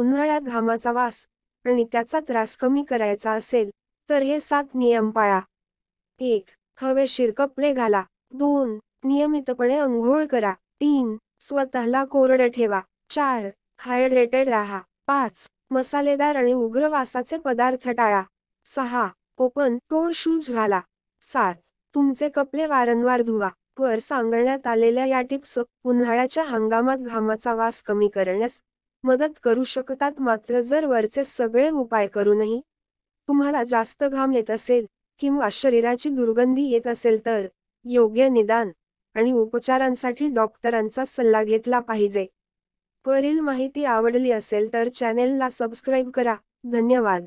उन्हाळ्यात घामाचा वास आणि त्याचा त्रास कमी करायचा असेल तर हे सात नियम पाळा एक हवेशीर कपडे घाला दोन नियमितपणे अंघोळ करा तीन स्वतःला कोरडे ठेवा चार हायड्रेटेड राहा पाच मसालेदार आणि उग्र वासाचे पदार्थ टाळा सहा ओपन टोळ शूज घाला सात तुमचे कपडे वारंवार धुवा वर सांगण्यात आलेल्या या टिप्स उन्हाळ्याच्या हंगामात घामाचा वास कमी करण्यास मदत करू शकतात मात्र जर वरचे सगळे उपाय करूनही तुम्हाला जास्त घाम येत असेल किंवा शरीराची दुर्गंधी येत असेल तर योग्य निदान आणि उपचारांसाठी डॉक्टरांचा सल्ला घेतला पाहिजे वरील माहिती आवडली असेल तर चॅनेलला सबस्क्राईब करा धन्यवाद